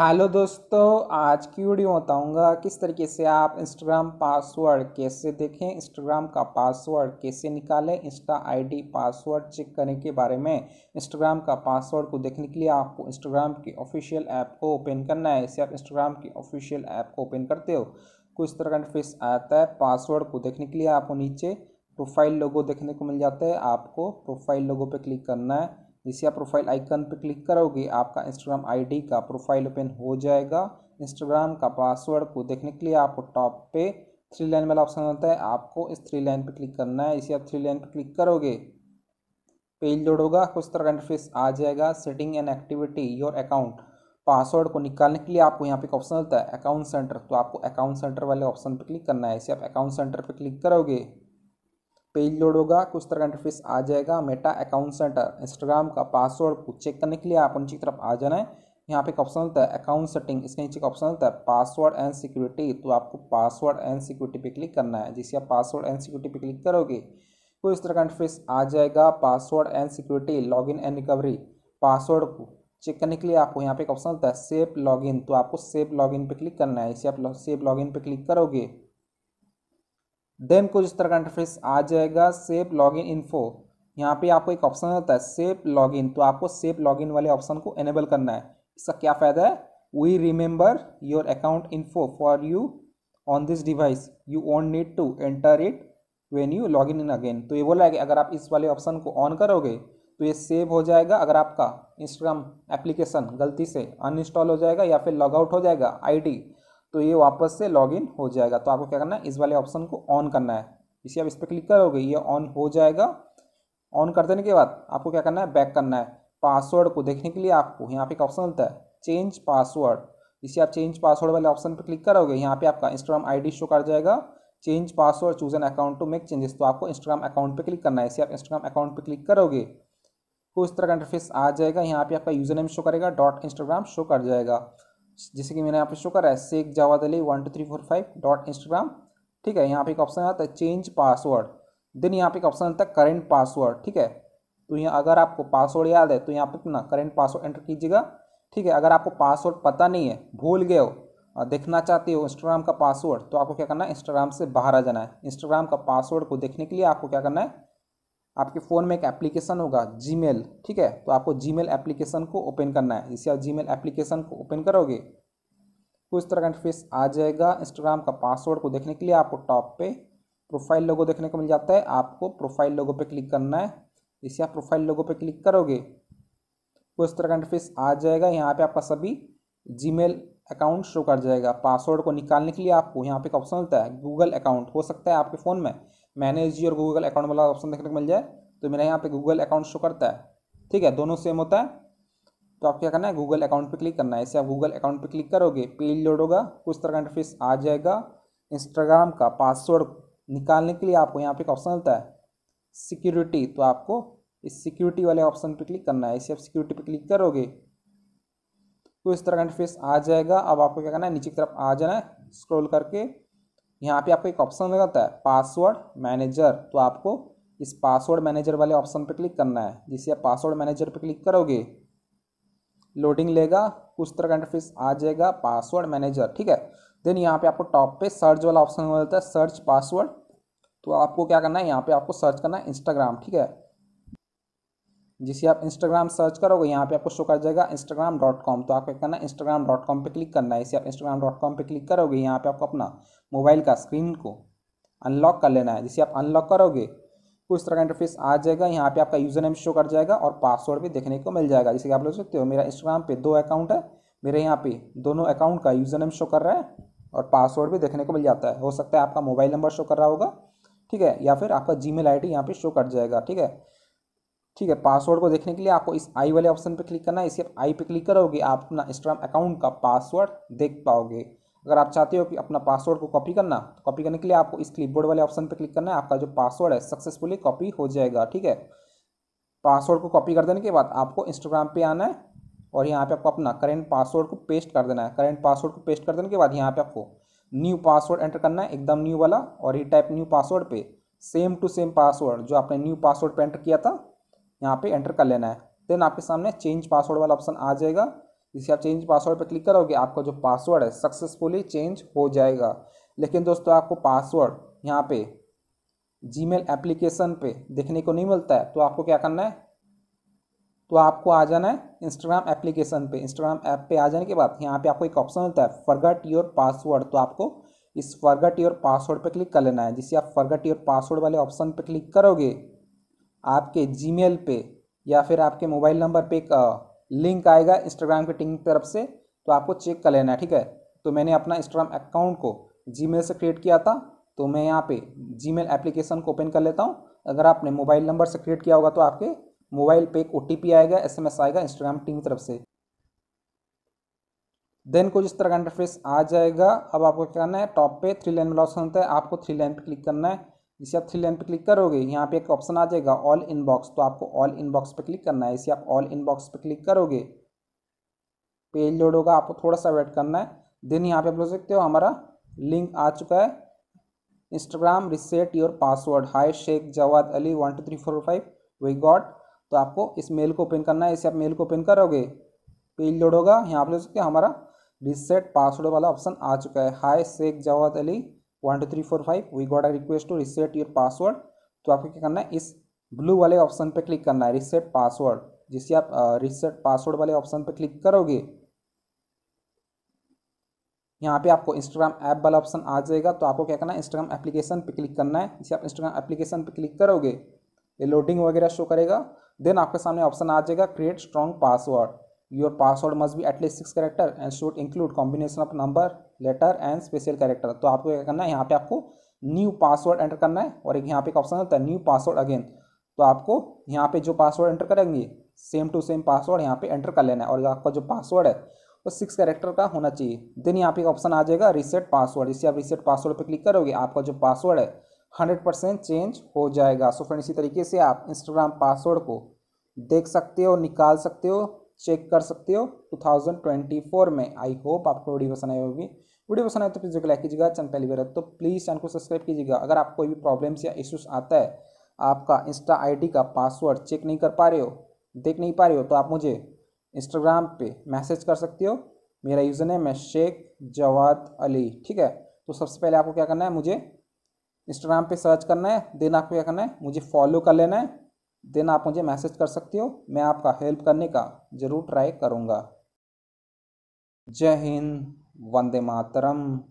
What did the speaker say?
hello दोस्तों आज की वीडियो बताऊंगा किस तरीके से आप इंस्टाग्राम पासवर्ड कैसे देखें इंस्टाग्राम का पासवर्ड कैसे निकालें इंस्टा आईडी पासवर्ड चेक करने के बारे में इंस्टाग्राम का पासवर्ड को देखने के लिए आपको इंस्टाग्राम की ऑफिशियल ऐप को ओपन करना है इसे आप इंस्टाग्राम की ऑफिशियल ऐप को ओपन करते हो कुछ तो तरह का फेस आता है पासवर्ड को देखने के लिए आपको नीचे प्रोफाइल लोगो देखने को मिल जाता है आपको प्रोफाइल लोगो पर क्लिक करना है इसी आप प्रोफाइल आइकन पर क्लिक करोगे आपका इंस्टाग्राम आईडी का प्रोफाइल ओपन हो जाएगा इंस्टाग्राम का पासवर्ड को देखने के लिए आपको टॉप पे थ्री लाइन वाला ऑप्शन होता है आपको इस थ्री लाइन पे क्लिक करना है इसी आप थ्री लाइन पे क्लिक करोगे पेज लोड होगा कुछ तरह का इंटरफेस आ जाएगा setting and activity your account password को निकालने के लिए आपको यहाँ पे एक ऑप्शन होता है अकाउंट सेंटर तो आपको अकाउंट सेंटर वाले ऑप्शन पर क्लिक करना है इसे आप अकाउंट सेंटर पर क्लिक करोगे पेज लोड होगा कुछ तरह का इंटरफेस आ जाएगा मेटा अकाउंट सेंटर इंस्टाग्राम का पासवर्ड को चेक करने के लिए आप नीचे की तरफ आ जाना है यहाँ पे एक ऑप्शन होता है अकाउंट सेटिंग इसके नीचे का ऑप्शन होता है पासवर्ड एंड सिक्योरिटी तो आपको पासवर्ड एंड सिक्योरिटी पे क्लिक करना है जिसे आप पासवर्ड एंड सिक्योरिटी पे क्लिक करोगे तो इस तरह का इंटरफेस आ जाएगा password and security in and recovery password को चेक करने के लिए आपको यहाँ पे एक ऑप्शन होता है सेफ लॉगिन तो आपको सेफ लॉगिन पे क्लिक करना है इसे आप सेफ लॉगिन पे क्लिक करोगे देन कुछ इस तरह का इंटरफेस आ जाएगा सेप लॉगिन इन्फो यहाँ पे आपको एक ऑप्शन होता है सेप लॉगिन तो आपको सेप लॉगिन वाले ऑप्शन को एनेबल करना है इसका क्या फ़ायदा है we remember your account info for you on this device you won't need to enter it when you log in in again तो ये बोला है कि अगर आप इस वाले ऑप्शन को ऑन करोगे तो ये सेव हो जाएगा अगर आपका इंस्टाग्राम एप्लीकेशन गलती से अनइंस्टॉल हो जाएगा या फिर लॉग आउट हो जाएगा आईडी तो ये वापस से लॉगिन हो जाएगा तो आपको क्या करना है इस वाले ऑप्शन को ऑन करना है इसे आप इस पर क्लिक करोगे ये ऑन हो जाएगा ऑन कर देने के बाद आपको क्या करना है बैक करना है पासवर्ड को देखने के लिए आपको यहाँ पे एक ऑप्शन होता है चेंज पासवर्ड इसे आप चेंज पासवर्ड वाले ऑप्शन पर क्लिक करोगे यहाँ पे आपका इंस्टाग्राम आईडी शो कर जाएगा change password choose an account to make changes तो आपको इंस्टाग्राम अकाउंट पे क्लिक करना है इसे आप इंस्टाग्राम अकाउंट पे क्लिक करोगे तो इस तरह का इंटरफेस आ जाएगा यहाँ पे आपका यूजर नेम शो करेगा डॉट इंस्टाग्राम शो कर जाएगा जैसे कि मैंने यहाँ पे शो करा है सेक जावा Ali one two three four five dot Instagram ठीक है यहाँ पे एक ऑप्शन आता है चेंज पासवर्ड देन यहाँ पे एक ऑप्शन आता है करेंट पासवर्ड ठीक है तो यहाँ अगर आपको पासवर्ड याद है तो यहाँ पे अपना करेंट पासवर्ड एंटर कीजिएगा ठीक है अगर आपको पासवर्ड पता नहीं है भूल गए हो और देखना चाहते हो इंस्टाग्राम का पासवर्ड तो आपको क्या करना है इंस्टाग्राम से बाहर आ जाना है इंस्टाग्राम का पासवर्ड को देखने के लिए आपको क्या करना है आपके फ़ोन में एक एप्लीकेशन होगा जीमेल ठीक है तो आपको जीमेल एप्लीकेशन को ओपन करना है इसी आप जीमेल एप्लीकेशन को ओपन करोगे तो इस तरह का इंटरफेस आ जाएगा इंस्टाग्राम का पासवर्ड को देखने के लिए आपको टॉप पे प्रोफाइल लोगो देखने को मिल जाता है आपको प्रोफाइल लोगो पे क्लिक करना है इसी आप प्रोफाइल लोगो पे क्लिक करोगे तो इस तरह का इंटरफेस आ जाएगा यहाँ पे आपका सभी जी अकाउंट शो कर जाएगा पासवर्ड को निकालने के लिए आपको यहाँ पे एक ऑप्शन मिलता है गूगल अकाउंट हो सकता है आपके फ़ोन में मैनेज योर गूगल अकाउंट वाला ऑप्शन देखने को मिल जाए तो मेरा यहाँ पे गूगल अकाउंट शो करता है ठीक है दोनों सेम होता है तो आप क्या करना है गूगल अकाउंट पे क्लिक करना है इसे आप गूगल अकाउंट पे क्लिक करोगे पेज लोड होगा कुछ तरह का इंटरफेस आ जाएगा इंस्टाग्राम का पासवर्ड निकालने के लिए आपको यहाँ पे एक ऑप्शन मिलता है सिक्योरिटी तो आपको इस सिक्योरिटी वाले ऑप्शन पर क्लिक करना है इसे आप सिक्योरिटी पर क्लिक करोगे तो इस तरह का इंटरफेस आ जाएगा अब आपको क्या करना है नीचे की तरफ आ जाना है स्क्रोल करके यहाँ पे आपको एक ऑप्शन लगाता है पासवर्ड मैनेजर तो आपको इस पासवर्ड मैनेजर वाले ऑप्शन पर क्लिक करना है जिसे आप पासवर्ड मैनेजर पर क्लिक करोगे लोडिंग लेगा कुछ तरह का इंटरफेस आ जाएगा पासवर्ड मैनेजर ठीक है देन यहाँ पे आपको टॉप पे सर्च वाला ऑप्शन मिलता है सर्च पासवर्ड तो आपको क्या करना है यहाँ पे आपको सर्च करना है इंस्टाग्राम ठीक है जिसे आप इंस्टाग्राम सर्च करोगे यहाँ पे आपको शो कर जाएगा इंस्टाग्राम डॉट कॉम तो आपको करना है इंस्टाग्राम डॉट कॉम पर क्लिक करना है इसे आप इंस्टाग्राम डॉट कॉम पर क्लिक करोगे यहाँ पे आपको अपना मोबाइल का स्क्रीन को अनलॉक कर लेना है जिसे आप अनलॉक करोगे तो इस तरह का इंटरफेस आ जाएगा यहाँ पे आपका यूज़र नेम शो कर जाएगा और पासवर्ड भी देखने को मिल जाएगा जैसे कि आप लोग सकते हो मेरा इंस्टाग्राम पे दो अकाउंट है मेरे यहाँ पे दोनों अकाउंट का यूज़र नेम शो कर रहा है और पासवर्ड भी देखने को मिल जाता है हो सकता है आपका मोबाइल नंबर शो कर रहा होगा ठीक है या फिर आपका Gmail I D show कर जाएगा ठीक है ठीक है पासवर्ड को देखने के लिए आपको इस आई वाले ऑप्शन पर क्लिक करना है इसी आप आई पे क्लिक करोगे आप अपना इंस्टाग्राम अकाउंट का पासवर्ड देख पाओगे अगर आप चाहते हो कि अपना पासवर्ड को कॉपी करना तो कॉपी करने के लिए आपको इस क्लिपबोर्ड वाले ऑप्शन पर क्लिक करना है आपका जो पासवर्ड है सक्सेसफुली कॉपी हो जाएगा ठीक है पासवर्ड को कॉपी कर देने के बाद आपको इंस्टाग्राम पे आना है और यहाँ पे आपको अपना करेंट पासवर्ड को पेस्ट कर देना है करेंट पासवर्ड को पेस्ट कर देने के बाद यहाँ पे आपको न्यू पासवर्ड एंटर करना है एकदम न्यू वाला और ये टाइप न्यू पासवर्ड पे सेम टू सेम पासवर्ड जो आपने न्यू पासवर्ड पे एंटर किया था यहाँ पे एंटर कर लेना है देन आपके सामने चेंज पासवर्ड वाला ऑप्शन आ जाएगा जिसे आप चेंज पासवर्ड पर क्लिक करोगे आपका जो पासवर्ड है सक्सेसफुली चेंज हो जाएगा लेकिन दोस्तों आपको पासवर्ड यहाँ पे जीमेल एप्लीकेशन पे देखने को नहीं मिलता है तो आपको क्या करना है तो आपको आ जाना है इंस्टाग्राम एप्लीकेशन पे इंस्टाग्राम ऐप पे आ जाने के बाद यहाँ पे आपको एक ऑप्शन मिलता है फर्गट योर पासवर्ड तो आपको इस फर्गट योर पासवर्ड पे क्लिक कर लेना है जिसे आप फर्गट योर पासवर्ड वाले ऑप्शन पे क्लिक करोगे आपके जीमेल पे या फिर आपके मोबाइल नंबर पे एक लिंक आएगा इंस्टाग्राम की टीम की तरफ से तो आपको चेक कर लेना है ठीक है तो मैंने अपना इंस्टाग्राम अकाउंट को जी से क्रिएट किया था तो मैं यहाँ पे जी एप्लीकेशन को ओपन कर लेता हूँ अगर आपने मोबाइल नंबर से क्रिएट किया होगा तो आपके मोबाइल पे एक ओ आएगा एस आएगा इंस्टाग्राम टीम की तरफ से देन कुछ इस तरह का इंटरफेस आ जाएगा अब आपको क्या करना है टॉप पे थ्री लाइन वाला लॉस होता है आपको थ्री लाइन पे क्लिक करना है इसे आप थ्री लाइन पर क्लिक करोगे यहाँ पे एक ऑप्शन आ जाएगा ऑल इनबॉक्स तो आपको ऑल इनबॉक्स पर क्लिक करना है इसे आप ऑल इनबॉक्स पर क्लिक करोगे पेज लोड होगा आपको थोड़ा सा वेट करना है देन यहाँ पे आप बोल सकते हो हमारा लिंक आ चुका है Instagram reset your password hi Shaikh Jawad Ali one two three four five we got तो आपको इस मेल को ओपन करना है इसे आप मेल को ओपन करोगे पेज लोड होगा यहाँ पर देख सकते हो हमारा रिसेट पासवर्ड वाला ऑप्शन आ चुका है hi Shaikh Jawad Ali one two three four five we got a request to reset your password तो आपको क्या करना है इस ब्लू वाले ऑप्शन पे क्लिक करना है रिसेट पासवर्ड जिससे आप रिसेट पासवर्ड वाले ऑप्शन पे क्लिक करोगे यहाँ पे आपको इंस्टाग्राम ऐप वाला ऑप्शन आ जाएगा तो आपको क्या करना है इंस्टाग्राम एप्लीकेशन पे क्लिक करना है जिससे आप इंस्टाग्राम एप्लीकेशन पे क्लिक करोगे ये लोडिंग वगैरह शो करेगा देन आपके सामने ऑप्शन आ जाएगा create strong password your password must be at least six character and should include combination of number letter and special character तो आपको क्या करना है यहाँ पे आपको न्यू पासवर्ड एंटर करना है और एक यहाँ पे एक ऑप्शन होता है न्यू पासवर्ड अगेन तो आपको यहाँ पे जो पासवर्ड एंटर करेंगे सेम टू सेम पासवर्ड यहाँ पे एंटर कर लेना है और आपका जो पासवर्ड है वो सिक्स कैरेक्टर का होना चाहिए देन यहाँ पे एक ऑप्शन आ जाएगा रिसेट पासवर्ड इसे आप रीसेट पासवर्ड पे क्लिक करोगे आपका जो पासवर्ड है हंड्रेड परसेंट चेंज हो जाएगा सो फ्रेंड इसी तरीके से आप इंस्टाग्राम पासवर्ड को देख सकते हो निकाल सकते हो चेक कर सकते हो 2024 में आई होप आपको वीडियो पसंद आई होगी वीडियो पसंद आए तो प्लीज़ लाइक कीजिएगा चैनल पहली बार तो प्लीज़ चैनल को सब्सक्राइब कीजिएगा अगर आप कोई भी प्रॉब्लम्स या इश्यूज आता है आपका इंस्टा आईडी का पासवर्ड चेक नहीं कर पा रहे हो देख नहीं पा रहे हो तो आप मुझे इंस्टाग्राम पे मैसेज कर सकते हो मेरा यूज़र नेम है शेख जवाद अली ठीक है तो सबसे पहले आपको क्या करना है मुझे इंस्टाग्राम पे सर्च करना है देन आपको क्या करना है मुझे फॉलो कर लेना है देन आप मुझे मैसेज कर सकते हो मैं आपका हेल्प करने का ज़रूर ट्राई करूँगा जय हिंद वंदे मातरम